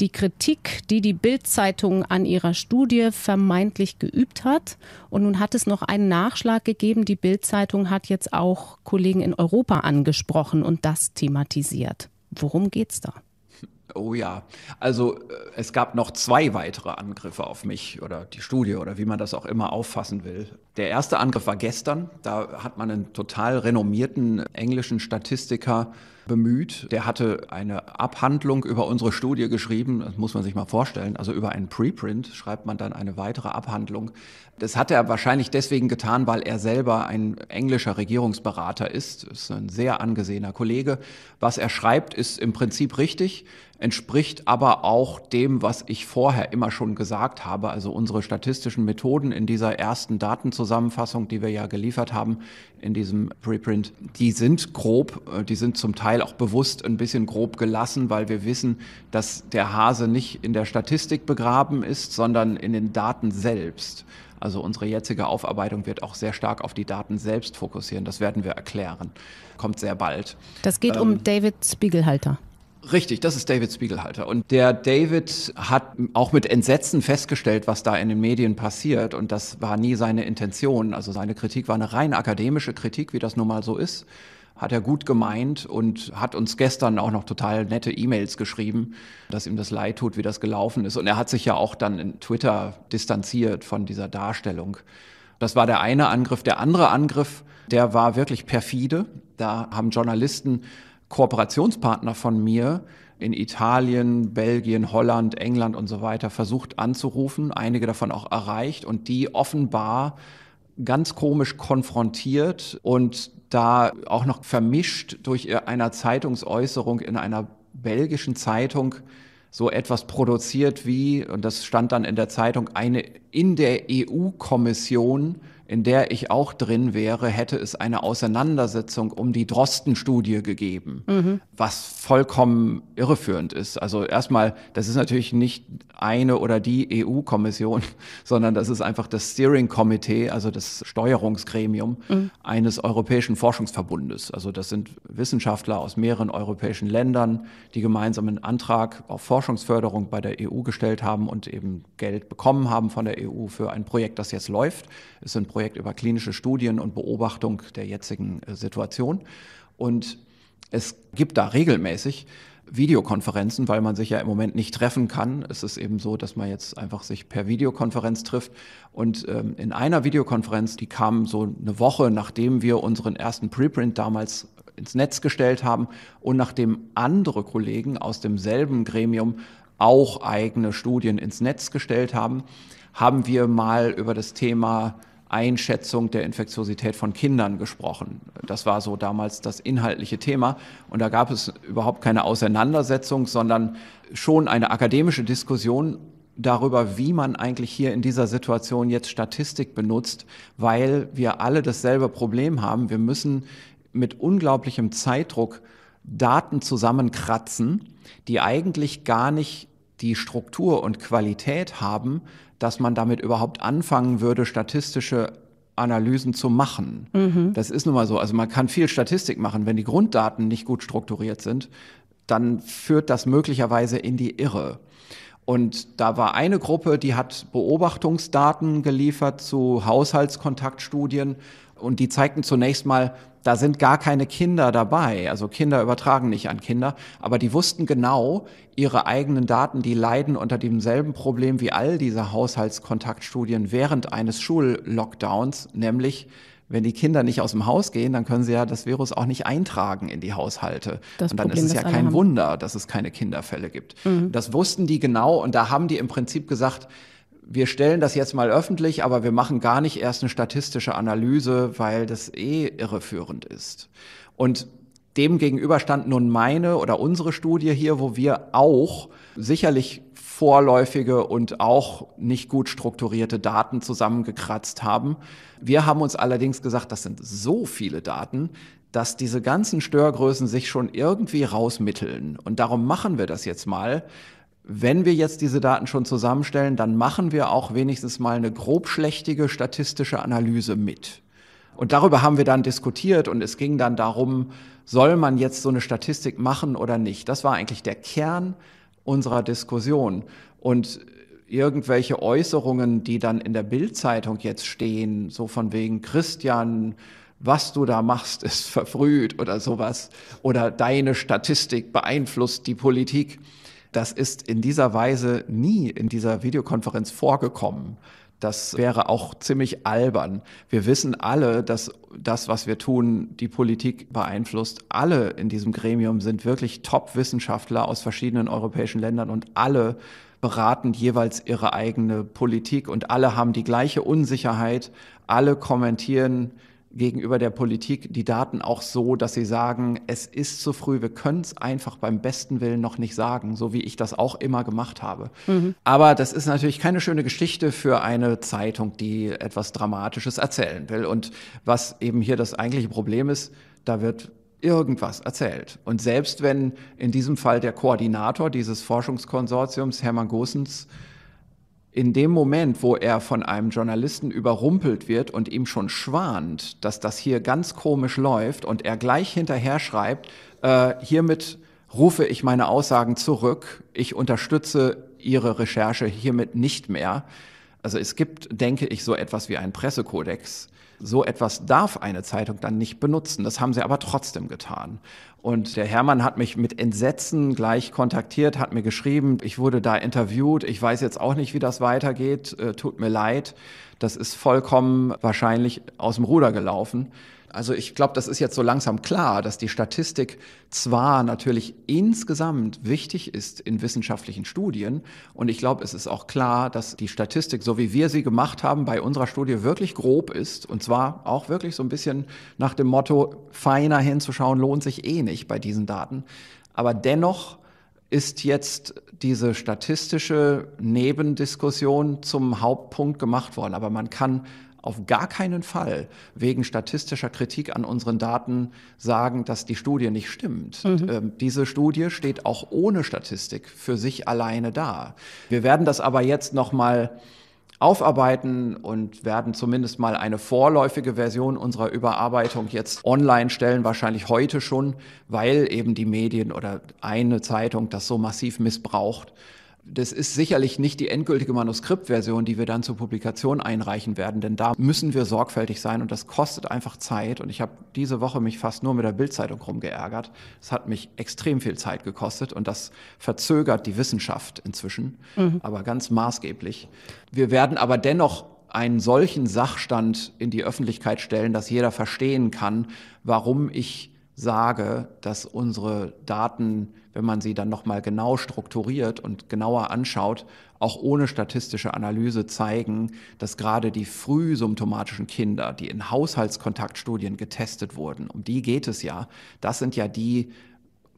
die Kritik, die die Bild-Zeitung an ihrer Studie vermeintlich geübt hat. Und nun hat es noch einen Nachschlag gegeben. Die Bild-Zeitung hat jetzt auch Kollegen in Europa angesprochen und das thematisiert. Worum geht's da? Oh ja. Also äh, es gab noch zwei weitere Angriffe auf mich oder die Studie oder wie man das auch immer auffassen will. Der erste Angriff war gestern. Da hat man einen total renommierten englischen Statistiker bemüht. Der hatte eine Abhandlung über unsere Studie geschrieben. Das muss man sich mal vorstellen. Also über einen Preprint schreibt man dann eine weitere Abhandlung. Das hat er wahrscheinlich deswegen getan, weil er selber ein englischer Regierungsberater ist. Das Ist ein sehr angesehener Kollege. Was er schreibt, ist im Prinzip richtig entspricht aber auch dem, was ich vorher immer schon gesagt habe. Also unsere statistischen Methoden in dieser ersten Datenzusammenfassung, die wir ja geliefert haben in diesem Preprint, die sind grob, äh, die sind zum Teil auch bewusst ein bisschen grob gelassen, weil wir wissen, dass der Hase nicht in der Statistik begraben ist, sondern in den Daten selbst. Also unsere jetzige Aufarbeitung wird auch sehr stark auf die Daten selbst fokussieren. Das werden wir erklären. Kommt sehr bald. Das geht ähm, um David Spiegelhalter. Richtig, das ist David Spiegelhalter. Und der David hat auch mit Entsetzen festgestellt, was da in den Medien passiert. Und das war nie seine Intention. Also seine Kritik war eine rein akademische Kritik, wie das nun mal so ist. Hat er gut gemeint und hat uns gestern auch noch total nette E-Mails geschrieben, dass ihm das leid tut, wie das gelaufen ist. Und er hat sich ja auch dann in Twitter distanziert von dieser Darstellung. Das war der eine Angriff. Der andere Angriff, der war wirklich perfide. Da haben Journalisten Kooperationspartner von mir in Italien, Belgien, Holland, England und so weiter versucht anzurufen, einige davon auch erreicht und die offenbar ganz komisch konfrontiert und da auch noch vermischt durch einer Zeitungsäußerung in einer belgischen Zeitung so etwas produziert wie, und das stand dann in der Zeitung, eine in der EU-Kommission, in der ich auch drin wäre, hätte es eine Auseinandersetzung um die Drosten-Studie gegeben, mhm. was vollkommen irreführend ist. Also erstmal, das ist natürlich nicht eine oder die EU-Kommission, sondern das ist einfach das Steering Committee, also das Steuerungsgremium mhm. eines europäischen Forschungsverbundes. Also das sind Wissenschaftler aus mehreren europäischen Ländern, die gemeinsam einen Antrag auf Forschungsförderung bei der EU gestellt haben und eben Geld bekommen haben von der EU. EU für ein Projekt, das jetzt läuft. Es ist ein Projekt über klinische Studien und Beobachtung der jetzigen äh, Situation. Und es gibt da regelmäßig Videokonferenzen, weil man sich ja im Moment nicht treffen kann. Es ist eben so, dass man jetzt einfach sich per Videokonferenz trifft. Und ähm, in einer Videokonferenz, die kam so eine Woche, nachdem wir unseren ersten Preprint damals ins Netz gestellt haben und nachdem andere Kollegen aus demselben Gremium auch eigene Studien ins Netz gestellt haben, haben wir mal über das Thema Einschätzung der Infektiosität von Kindern gesprochen. Das war so damals das inhaltliche Thema. Und da gab es überhaupt keine Auseinandersetzung, sondern schon eine akademische Diskussion darüber, wie man eigentlich hier in dieser Situation jetzt Statistik benutzt, weil wir alle dasselbe Problem haben. Wir müssen mit unglaublichem Zeitdruck Daten zusammenkratzen, die eigentlich gar nicht die Struktur und Qualität haben, dass man damit überhaupt anfangen würde, statistische Analysen zu machen. Mhm. Das ist nun mal so. Also man kann viel Statistik machen. Wenn die Grunddaten nicht gut strukturiert sind, dann führt das möglicherweise in die Irre. Und da war eine Gruppe, die hat Beobachtungsdaten geliefert zu Haushaltskontaktstudien und die zeigten zunächst mal, da sind gar keine Kinder dabei. Also Kinder übertragen nicht an Kinder, aber die wussten genau, ihre eigenen Daten, die leiden unter demselben Problem wie all diese Haushaltskontaktstudien während eines Schullockdowns, nämlich wenn die Kinder nicht aus dem Haus gehen, dann können sie ja das Virus auch nicht eintragen in die Haushalte. Das und dann Problem, ist es ja kein Wunder, dass es keine Kinderfälle gibt. Mhm. Das wussten die genau und da haben die im Prinzip gesagt, wir stellen das jetzt mal öffentlich, aber wir machen gar nicht erst eine statistische Analyse, weil das eh irreführend ist. Und demgegenüber stand nun meine oder unsere Studie hier, wo wir auch sicherlich vorläufige und auch nicht gut strukturierte Daten zusammengekratzt haben. Wir haben uns allerdings gesagt, das sind so viele Daten, dass diese ganzen Störgrößen sich schon irgendwie rausmitteln. Und darum machen wir das jetzt mal wenn wir jetzt diese Daten schon zusammenstellen, dann machen wir auch wenigstens mal eine grobschlächtige statistische Analyse mit. Und darüber haben wir dann diskutiert und es ging dann darum, soll man jetzt so eine Statistik machen oder nicht. Das war eigentlich der Kern unserer Diskussion. Und irgendwelche Äußerungen, die dann in der Bildzeitung jetzt stehen, so von wegen Christian, was du da machst, ist verfrüht oder sowas, oder deine Statistik beeinflusst die Politik, das ist in dieser Weise nie in dieser Videokonferenz vorgekommen. Das wäre auch ziemlich albern. Wir wissen alle, dass das, was wir tun, die Politik beeinflusst. Alle in diesem Gremium sind wirklich Top-Wissenschaftler aus verschiedenen europäischen Ländern und alle beraten jeweils ihre eigene Politik und alle haben die gleiche Unsicherheit. Alle kommentieren gegenüber der Politik die Daten auch so, dass sie sagen, es ist zu früh, wir können es einfach beim besten Willen noch nicht sagen, so wie ich das auch immer gemacht habe. Mhm. Aber das ist natürlich keine schöne Geschichte für eine Zeitung, die etwas Dramatisches erzählen will. Und was eben hier das eigentliche Problem ist, da wird irgendwas erzählt. Und selbst wenn in diesem Fall der Koordinator dieses Forschungskonsortiums, Hermann Gosens, in dem Moment, wo er von einem Journalisten überrumpelt wird und ihm schon schwant, dass das hier ganz komisch läuft und er gleich hinterher schreibt, äh, hiermit rufe ich meine Aussagen zurück, ich unterstütze Ihre Recherche hiermit nicht mehr, also es gibt, denke ich, so etwas wie einen Pressekodex. So etwas darf eine Zeitung dann nicht benutzen. Das haben sie aber trotzdem getan. Und der Hermann hat mich mit Entsetzen gleich kontaktiert, hat mir geschrieben, ich wurde da interviewt, ich weiß jetzt auch nicht, wie das weitergeht, äh, tut mir leid, das ist vollkommen wahrscheinlich aus dem Ruder gelaufen. Also ich glaube, das ist jetzt so langsam klar, dass die Statistik zwar natürlich insgesamt wichtig ist in wissenschaftlichen Studien und ich glaube, es ist auch klar, dass die Statistik, so wie wir sie gemacht haben, bei unserer Studie wirklich grob ist und zwar auch wirklich so ein bisschen nach dem Motto, feiner hinzuschauen lohnt sich eh nicht bei diesen Daten. Aber dennoch ist jetzt diese statistische Nebendiskussion zum Hauptpunkt gemacht worden. Aber man kann auf gar keinen Fall wegen statistischer Kritik an unseren Daten sagen, dass die Studie nicht stimmt. Mhm. Ähm, diese Studie steht auch ohne Statistik für sich alleine da. Wir werden das aber jetzt nochmal aufarbeiten und werden zumindest mal eine vorläufige Version unserer Überarbeitung jetzt online stellen, wahrscheinlich heute schon, weil eben die Medien oder eine Zeitung das so massiv missbraucht das ist sicherlich nicht die endgültige Manuskriptversion, die wir dann zur Publikation einreichen werden, denn da müssen wir sorgfältig sein und das kostet einfach Zeit. Und ich habe diese Woche mich fast nur mit der Bildzeitung rumgeärgert. Es hat mich extrem viel Zeit gekostet und das verzögert die Wissenschaft inzwischen, mhm. aber ganz maßgeblich. Wir werden aber dennoch einen solchen Sachstand in die Öffentlichkeit stellen, dass jeder verstehen kann, warum ich sage, dass unsere Daten, wenn man sie dann nochmal genau strukturiert und genauer anschaut, auch ohne statistische Analyse zeigen, dass gerade die frühsymptomatischen Kinder, die in Haushaltskontaktstudien getestet wurden, um die geht es ja, das sind ja die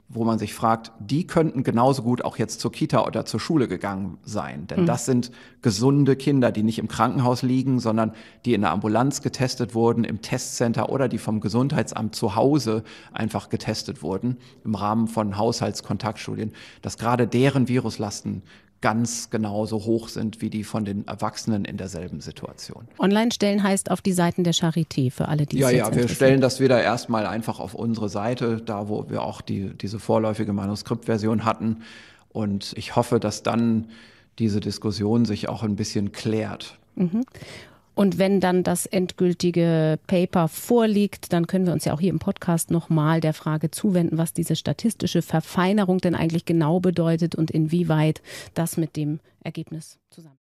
wo man sich fragt, die könnten genauso gut auch jetzt zur Kita oder zur Schule gegangen sein. Denn mhm. das sind gesunde Kinder, die nicht im Krankenhaus liegen, sondern die in der Ambulanz getestet wurden, im Testcenter oder die vom Gesundheitsamt zu Hause einfach getestet wurden im Rahmen von Haushaltskontaktstudien, dass gerade deren Viruslasten ganz genauso hoch sind wie die von den Erwachsenen in derselben Situation. Online stellen heißt auf die Seiten der Charité für alle, die ja, es Ja, ja, wir stellen das wieder erstmal einfach auf unsere Seite, da wo wir auch die, diese vorläufige Manuskriptversion hatten. Und ich hoffe, dass dann diese Diskussion sich auch ein bisschen klärt. Mhm. Und wenn dann das endgültige Paper vorliegt, dann können wir uns ja auch hier im Podcast nochmal der Frage zuwenden, was diese statistische Verfeinerung denn eigentlich genau bedeutet und inwieweit das mit dem Ergebnis zusammenhängt.